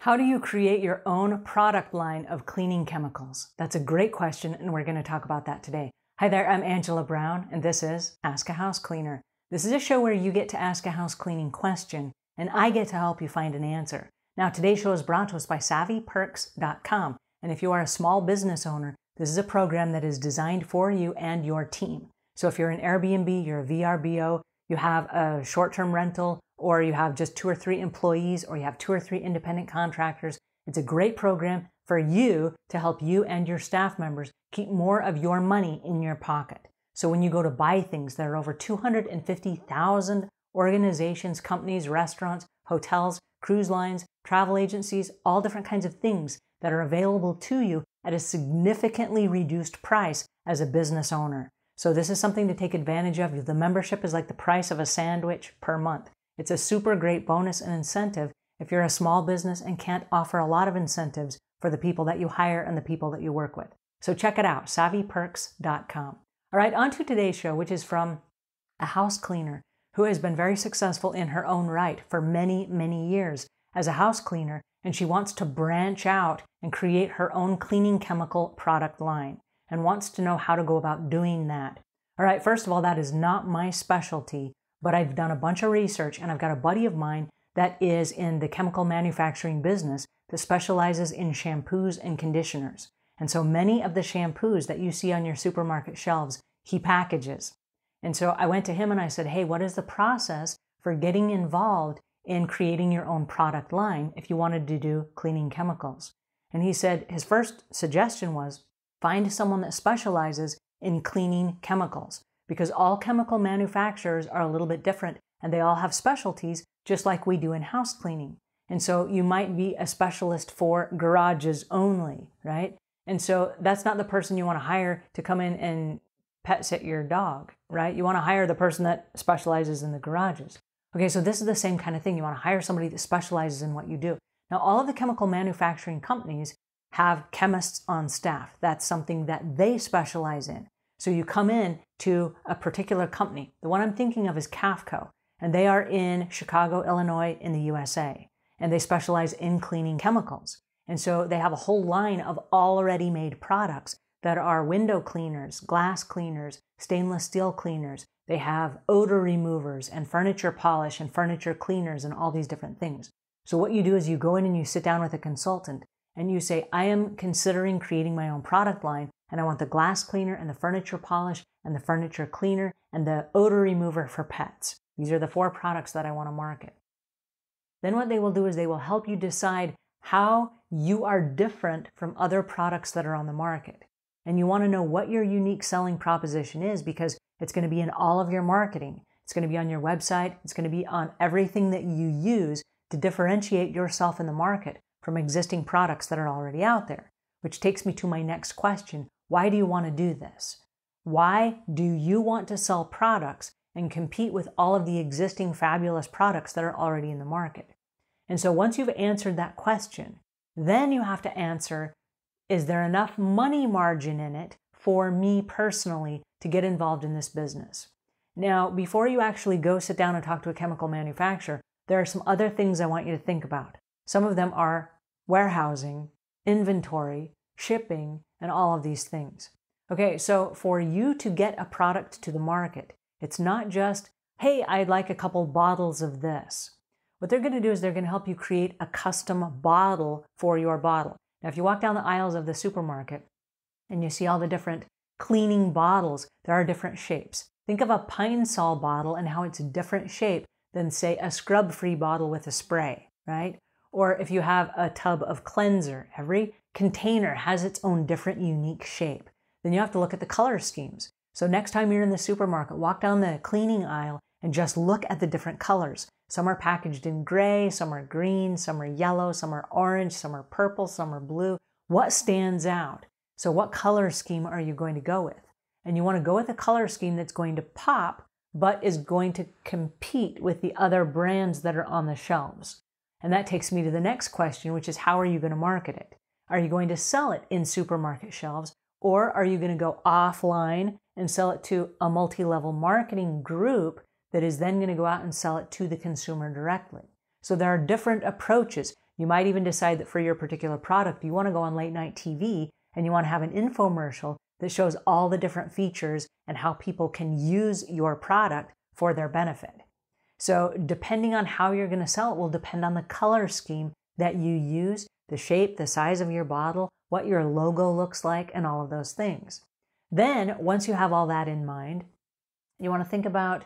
How do you create your own product line of cleaning chemicals? That's a great question, and we're going to talk about that today. Hi there, I'm Angela Brown, and this is Ask a House Cleaner. This is a show where you get to ask a house cleaning question, and I get to help you find an answer. Now, today's show is brought to us by SavvyPerks.com, and if you are a small business owner, this is a program that is designed for you and your team. So if you're an Airbnb, you're a VRBO, you have a short term rental, or you have just two or three employees, or you have two or three independent contractors. It's a great program for you to help you and your staff members keep more of your money in your pocket. So when you go to buy things, there are over 250,000 organizations, companies, restaurants, hotels, cruise lines, travel agencies, all different kinds of things that are available to you at a significantly reduced price as a business owner. So this is something to take advantage of. The membership is like the price of a sandwich per month. It's a super great bonus and incentive if you're a small business and can't offer a lot of incentives for the people that you hire and the people that you work with. So check it out, savvyperks.com. All right, on to today's show, which is from a house cleaner who has been very successful in her own right for many, many years as a house cleaner, and she wants to branch out and create her own cleaning chemical product line and wants to know how to go about doing that. All right, first of all, that is not my specialty, but I've done a bunch of research and I've got a buddy of mine that is in the chemical manufacturing business that specializes in shampoos and conditioners. And so many of the shampoos that you see on your supermarket shelves, he packages. And so I went to him and I said, Hey, what is the process for getting involved in creating your own product line if you wanted to do cleaning chemicals? And he said his first suggestion was find someone that specializes in cleaning chemicals because all chemical manufacturers are a little bit different and they all have specialties just like we do in house cleaning. And so you might be a specialist for garages only, right? And so that's not the person you want to hire to come in and pet sit your dog, right? You want to hire the person that specializes in the garages. Okay, so this is the same kind of thing. You want to hire somebody that specializes in what you do. Now, all of the chemical manufacturing companies have chemists on staff. That's something that they specialize in. So you come in to a particular company. The one I'm thinking of is Cafco, and they are in Chicago, Illinois, in the USA, and they specialize in cleaning chemicals. And so they have a whole line of already made products that are window cleaners, glass cleaners, stainless steel cleaners. They have odor removers and furniture polish and furniture cleaners and all these different things. So what you do is you go in and you sit down with a consultant and you say, I am considering creating my own product line, and I want the glass cleaner and the furniture polish and the furniture cleaner and the odor remover for pets. These are the four products that I want to market. Then what they will do is they will help you decide how you are different from other products that are on the market. And you want to know what your unique selling proposition is because it's going to be in all of your marketing. It's going to be on your website. It's going to be on everything that you use to differentiate yourself in the market from existing products that are already out there. Which takes me to my next question why do you want to do this? Why do you want to sell products and compete with all of the existing fabulous products that are already in the market? And so once you've answered that question, then you have to answer is there enough money margin in it for me personally to get involved in this business? Now, before you actually go sit down and talk to a chemical manufacturer, there are some other things I want you to think about. Some of them are warehousing, inventory, shipping, and all of these things. Okay, so for you to get a product to the market, it's not just, hey, I'd like a couple bottles of this. What they're going to do is they're going to help you create a custom bottle for your bottle. Now, if you walk down the aisles of the supermarket and you see all the different cleaning bottles, there are different shapes. Think of a Pine Sol bottle and how it's a different shape than, say, a scrub free bottle with a spray, right? or if you have a tub of cleanser, every container has its own different unique shape. Then you have to look at the color schemes. So next time you're in the supermarket, walk down the cleaning aisle and just look at the different colors. Some are packaged in gray, some are green, some are yellow, some are orange, some are purple, some are blue. What stands out? So what color scheme are you going to go with? And you want to go with a color scheme that's going to pop, but is going to compete with the other brands that are on the shelves. And that takes me to the next question, which is how are you going to market it? Are you going to sell it in supermarket shelves or are you going to go offline and sell it to a multi level marketing group that is then going to go out and sell it to the consumer directly? So there are different approaches. You might even decide that for your particular product, you want to go on late night TV and you want to have an infomercial that shows all the different features and how people can use your product for their benefit. So depending on how you're going to sell it will depend on the color scheme that you use, the shape, the size of your bottle, what your logo looks like, and all of those things. Then, once you have all that in mind, you want to think about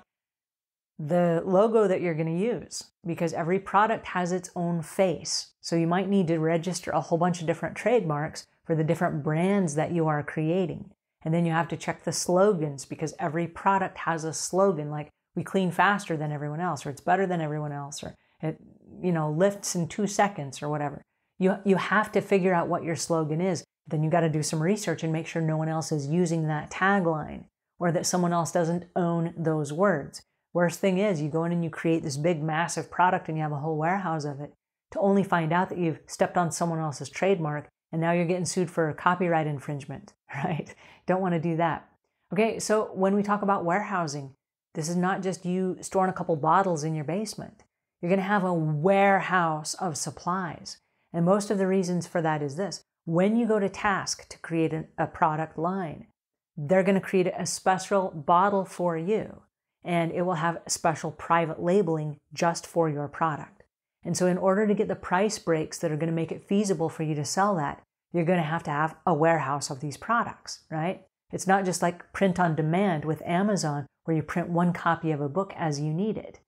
the logo that you're going to use because every product has its own face. So you might need to register a whole bunch of different trademarks for the different brands that you are creating. And then you have to check the slogans because every product has a slogan like we clean faster than everyone else or it's better than everyone else or it you know lifts in 2 seconds or whatever you you have to figure out what your slogan is then you got to do some research and make sure no one else is using that tagline or that someone else doesn't own those words worst thing is you go in and you create this big massive product and you have a whole warehouse of it to only find out that you've stepped on someone else's trademark and now you're getting sued for copyright infringement right don't want to do that okay so when we talk about warehousing this is not just you storing a couple bottles in your basement. You're going to have a warehouse of supplies. And most of the reasons for that is this when you go to task to create an, a product line, they're going to create a special bottle for you and it will have special private labeling just for your product. And so, in order to get the price breaks that are going to make it feasible for you to sell that, you're going to have to have a warehouse of these products, right? It's not just like print on demand with Amazon where you print one copy of a book as you need it.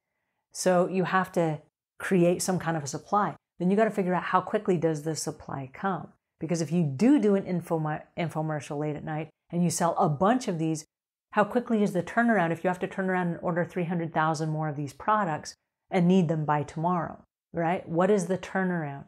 So you have to create some kind of a supply. Then you got to figure out how quickly does the supply come? Because if you do do an infomercial late at night and you sell a bunch of these, how quickly is the turnaround if you have to turn around and order 300,000 more of these products and need them by tomorrow, right? What is the turnaround?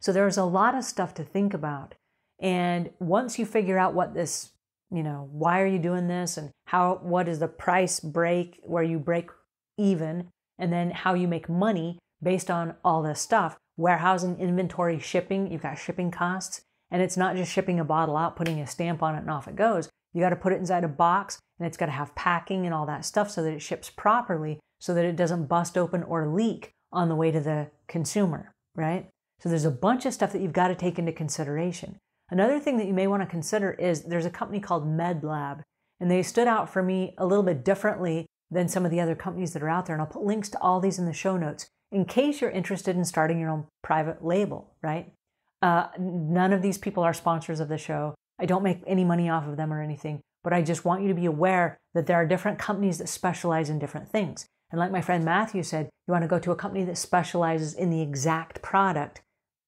So there's a lot of stuff to think about. And once you figure out what this you know, why are you doing this and how, what is the price break where you break even and then how you make money based on all this stuff warehousing, inventory, shipping. You've got shipping costs. And it's not just shipping a bottle out, putting a stamp on it, and off it goes. You got to put it inside a box and it's got to have packing and all that stuff so that it ships properly so that it doesn't bust open or leak on the way to the consumer, right? So there's a bunch of stuff that you've got to take into consideration. Another thing that you may want to consider is there's a company called MedLab, and they stood out for me a little bit differently than some of the other companies that are out there. And I'll put links to all these in the show notes in case you're interested in starting your own private label, right? Uh, none of these people are sponsors of the show. I don't make any money off of them or anything, but I just want you to be aware that there are different companies that specialize in different things. And like my friend Matthew said, you want to go to a company that specializes in the exact product,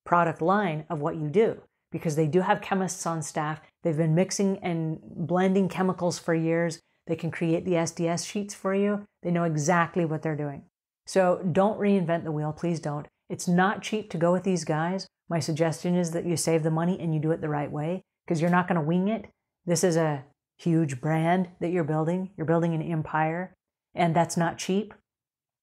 product line of what you do because they do have chemists on staff. They've been mixing and blending chemicals for years. They can create the SDS sheets for you. They know exactly what they're doing. So don't reinvent the wheel, please don't. It's not cheap to go with these guys. My suggestion is that you save the money and you do it the right way because you're not going to wing it. This is a huge brand that you're building. You're building an empire, and that's not cheap,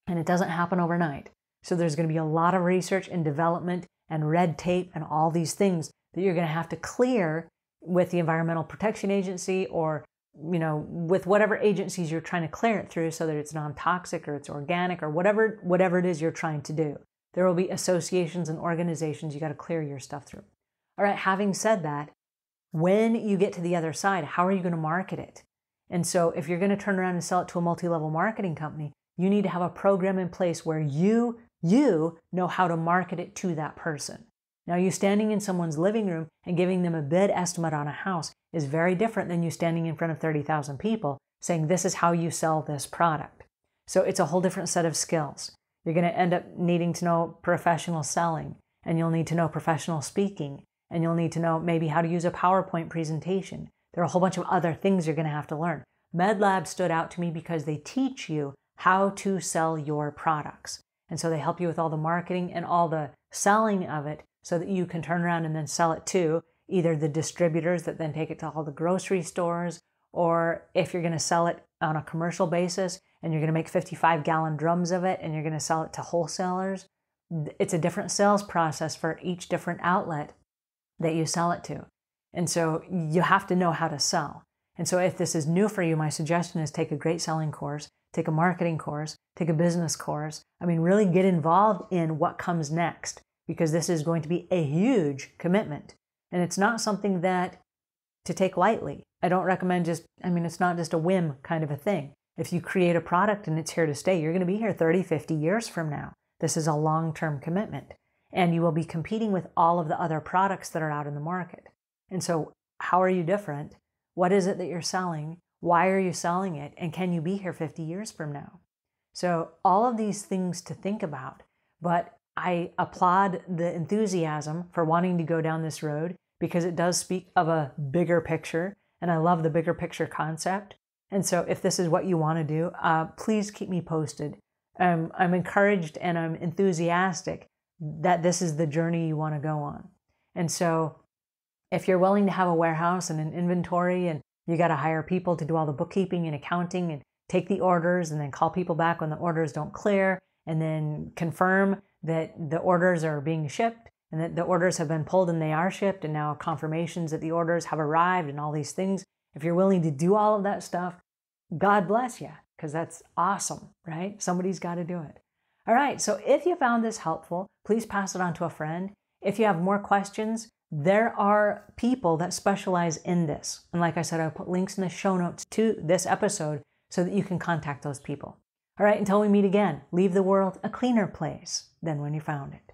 and it doesn't happen overnight. So there's going to be a lot of research and development and red tape and all these things that you're going to have to clear with the Environmental Protection Agency or you know with whatever agencies you're trying to clear it through so that it's non-toxic or it's organic or whatever whatever it is you're trying to do there will be associations and organizations you got to clear your stuff through all right having said that when you get to the other side how are you going to market it and so if you're going to turn around and sell it to a multi-level marketing company you need to have a program in place where you you know how to market it to that person now, you standing in someone's living room and giving them a bid estimate on a house is very different than you standing in front of 30,000 people saying, This is how you sell this product. So, it's a whole different set of skills. You're going to end up needing to know professional selling, and you'll need to know professional speaking, and you'll need to know maybe how to use a PowerPoint presentation. There are a whole bunch of other things you're going to have to learn. MedLab stood out to me because they teach you how to sell your products. And so they help you with all the marketing and all the selling of it so that you can turn around and then sell it to either the distributors that then take it to all the grocery stores, or if you're going to sell it on a commercial basis and you're going to make 55 gallon drums of it and you're going to sell it to wholesalers, it's a different sales process for each different outlet that you sell it to. And so you have to know how to sell. And so if this is new for you, my suggestion is take a great selling course take a marketing course, take a business course. I mean, really get involved in what comes next because this is going to be a huge commitment. And it's not something that to take lightly. I don't recommend just, I mean, it's not just a whim kind of a thing. If you create a product and it's here to stay, you're going to be here 30, 50 years from now. This is a long term commitment. And you will be competing with all of the other products that are out in the market. And so, how are you different? What is it that you're selling? Why are you selling it? And can you be here 50 years from now? So, all of these things to think about. But I applaud the enthusiasm for wanting to go down this road because it does speak of a bigger picture. And I love the bigger picture concept. And so, if this is what you want to do, uh, please keep me posted. Um, I'm encouraged and I'm enthusiastic that this is the journey you want to go on. And so, if you're willing to have a warehouse and an inventory and you got to hire people to do all the bookkeeping and accounting and take the orders and then call people back when the orders don't clear and then confirm that the orders are being shipped and that the orders have been pulled and they are shipped and now confirmations that the orders have arrived and all these things. If you're willing to do all of that stuff, God bless you because that's awesome, right? Somebody's got to do it. All right, so if you found this helpful, please pass it on to a friend. If you have more questions, there are people that specialize in this. And like I said, I'll put links in the show notes to this episode so that you can contact those people. All right, until we meet again, leave the world a cleaner place than when you found it.